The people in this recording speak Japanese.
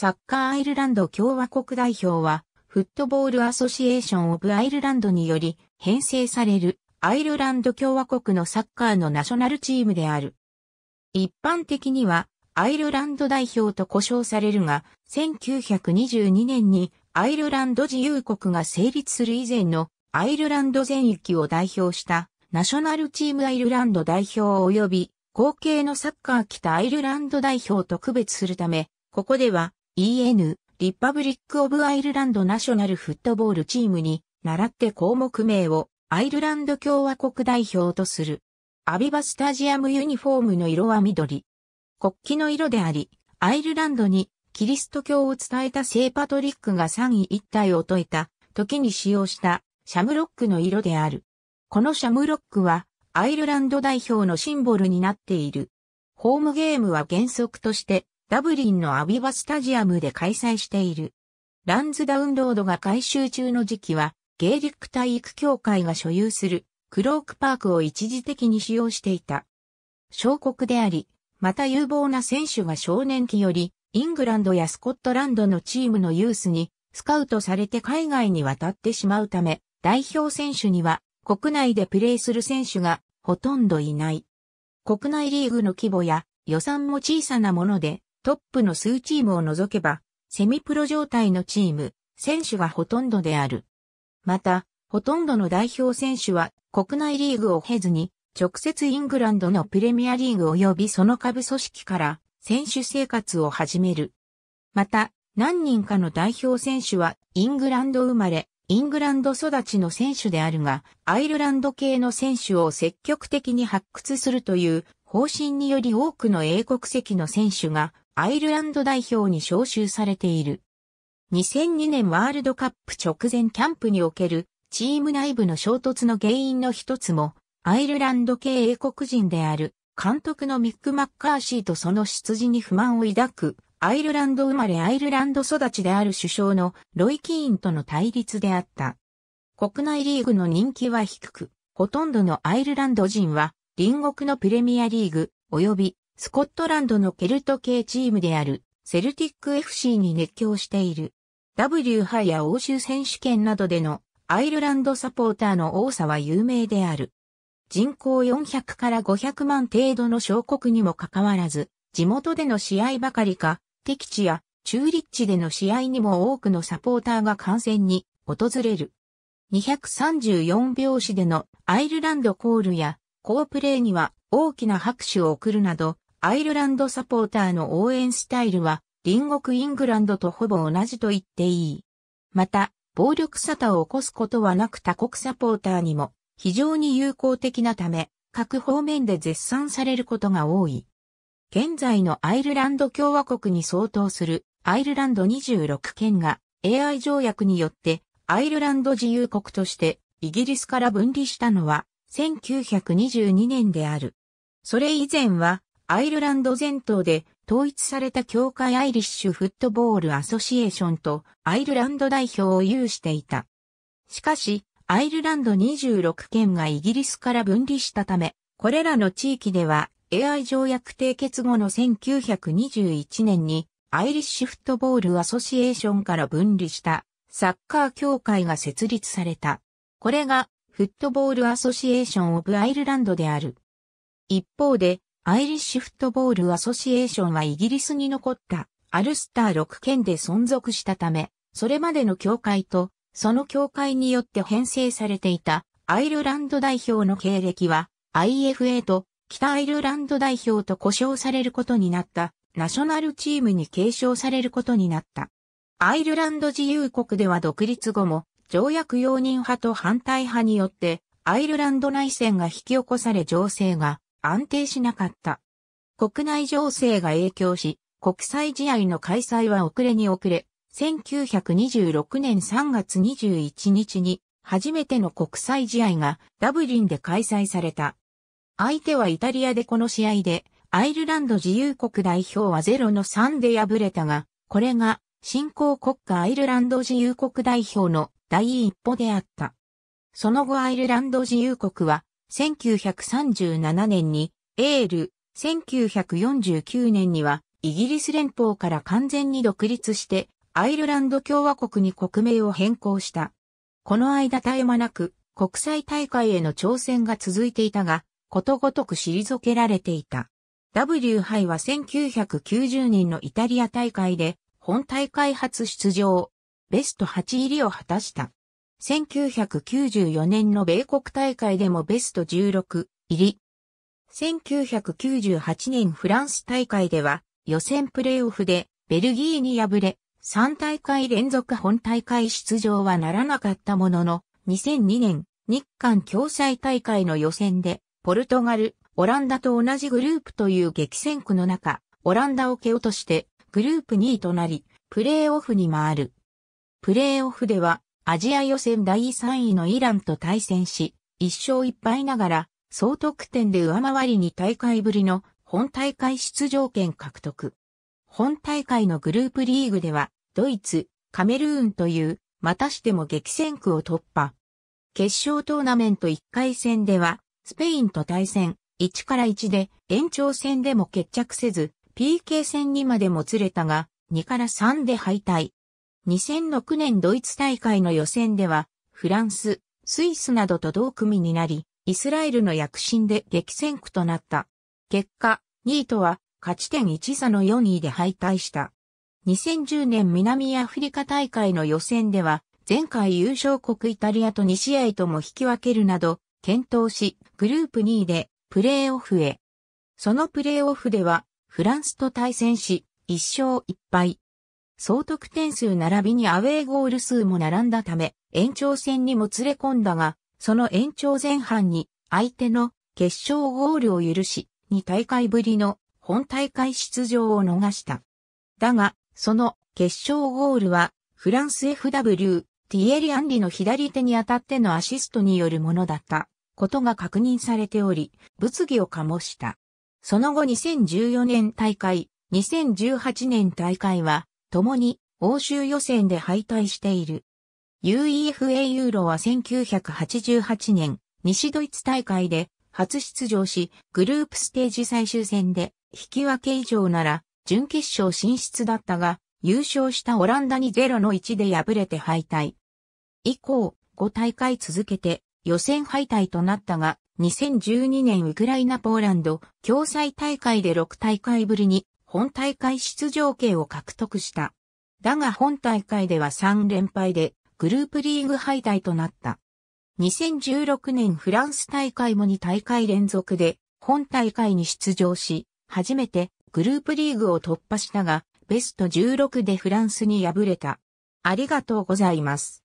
サッカーアイルランド共和国代表は、フットボールアソシエーションオブアイルランドにより編成されるアイルランド共和国のサッカーのナショナルチームである。一般的にはアイルランド代表と呼称されるが、1922年にアイルランド自由国が成立する以前のアイルランド全域を代表したナショナルチームアイルランド代表及び後継のサッカー北アイルランド代表と区別するため、ここでは EN、リパブリック・オブ・アイルランド・ナショナル・フットボールチームに、習って項目名をアイルランド共和国代表とする。アビバスタジアムユニフォームの色は緑。国旗の色であり、アイルランドにキリスト教を伝えた聖パトリックが三位一体を説いた時に使用したシャムロックの色である。このシャムロックはアイルランド代表のシンボルになっている。ホームゲームは原則としてダブリンのアビバスタジアムで開催している。ランズダウンロードが改修中の時期は、ゲーリック体育協会が所有するクロークパークを一時的に使用していた。小国であり、また有望な選手が少年期より、イングランドやスコットランドのチームのユースに、スカウトされて海外に渡ってしまうため、代表選手には国内でプレーする選手がほとんどいない。国内リーグの規模や予算も小さなもので、トップの数チームを除けば、セミプロ状態のチーム、選手がほとんどである。また、ほとんどの代表選手は国内リーグを経ずに、直接イングランドのプレミアリーグ及びその下部組織から選手生活を始める。また、何人かの代表選手はイングランド生まれ、イングランド育ちの選手であるが、アイルランド系の選手を積極的に発掘するという方針により多くの英国籍の選手がアイルランド代表に招集されている。2002年ワールドカップ直前キャンプにおけるチーム内部の衝突の原因の一つもアイルランド系英国人である監督のミック・マッカーシーとその出自に不満を抱くアイルランド生まれアイルランド育ちである首相のロイ・キーンとの対立であった。国内リーグの人気は低く、ほとんどのアイルランド人は隣国のプレミアリーグ、及びスコットランドのケルト系チームであるセルティック FC に熱狂している。W 杯や欧州選手権などでのアイルランドサポーターの多さは有名である。人口400から500万程度の小国にもかかわらず、地元での試合ばかりか、敵地や中立地での試合にも多くのサポーターが観戦に訪れる。234拍子でのアイルランドコールや好プレーには大きな拍手を送るなど、アイルランドサポーターの応援スタイルは、隣国イングランドとほぼ同じと言っていい。また、暴力沙汰を起こすことはなく他国サポーターにも非常に友好的なため、各方面で絶賛されることが多い。現在のアイルランド共和国に相当するアイルランド26県が AI 条約によってアイルランド自由国としてイギリスから分離したのは1922年である。それ以前は、アイルランド全島で統一された協会アイリッシュフットボールアソシエーションとアイルランド代表を有していた。しかし、アイルランド26県がイギリスから分離したため、これらの地域では AI 条約締結後の1921年にアイリッシュフットボールアソシエーションから分離したサッカー協会が設立された。これがフットボールアソシエーション・オブ・アイルランドである。一方で、アイリッシュフットボールアソシエーションはイギリスに残ったアルスター6県で存続したため、それまでの協会と、その協会によって編成されていたアイルランド代表の経歴は IFA と北アイルランド代表と呼称されることになったナショナルチームに継承されることになった。アイルランド自由国では独立後も条約容認派と反対派によって、アイルランド内戦が引き起こされ情勢が安定しなかった。国内情勢が影響し、国際試合の開催は遅れに遅れ、1926年3月21日に初めての国際試合がダブリンで開催された。相手はイタリアでこの試合で、アイルランド自由国代表は0の3で敗れたが、これが新興国家アイルランド自由国代表の第一歩であった。その後アイルランド自由国は、1937年にエール、1949年にはイギリス連邦から完全に独立して、アイルランド共和国に国名を変更した。この間絶え間なく国際大会への挑戦が続いていたが、ことごとく退けられていた。W 杯は1990年のイタリア大会で本大会初出場、ベスト8入りを果たした。1994年の米国大会でもベスト16入り。1998年フランス大会では予選プレーオフでベルギーに敗れ、3大会連続本大会出場はならなかったものの、2002年日韓共催大会の予選で、ポルトガル、オランダと同じグループという激戦区の中、オランダを蹴落としてグループ2位となり、プレーオフに回る。プレーオフでは、アジア予選第3位のイランと対戦し、1勝1敗ながら、総得点で上回りに大会ぶりの本大会出場権獲得。本大会のグループリーグでは、ドイツ、カメルーンという、またしても激戦区を突破。決勝トーナメント1回戦では、スペインと対戦、1から1で延長戦でも決着せず、PK 戦にまでもつれたが、2から3で敗退。2006年ドイツ大会の予選では、フランス、スイスなどと同組になり、イスラエルの躍進で激戦区となった。結果、2位とは勝ち点1差の4位で敗退した。2010年南アフリカ大会の予選では、前回優勝国イタリアと2試合とも引き分けるなど、検討し、グループ2位でプレーオフへ。そのプレーオフでは、フランスと対戦し、一勝一敗。総得点数並びにアウェーゴール数も並んだため、延長戦にも連れ込んだが、その延長前半に相手の決勝ゴールを許し、2大会ぶりの本大会出場を逃した。だが、その決勝ゴールは、フランス FW、ティエリ・アンリの左手に当たってのアシストによるものだったことが確認されており、物議を醸した。その後2014年大会、2018年大会は、共に欧州予選で敗退している。UEFA ユーロは1988年、西ドイツ大会で初出場し、グループステージ最終戦で引き分け以上なら準決勝進出だったが、優勝したオランダに0の1で敗れて敗退。以降、5大会続けて予選敗退となったが、2012年ウクライナポーランド共催大会で6大会ぶりに本大会出場権を獲得した。だが本大会では3連敗でグループリーグ敗退となった。2016年フランス大会も2大会連続で本大会に出場し、初めてグループリーグを突破したが、ベスト16でフランスに敗れた。ありがとうございます。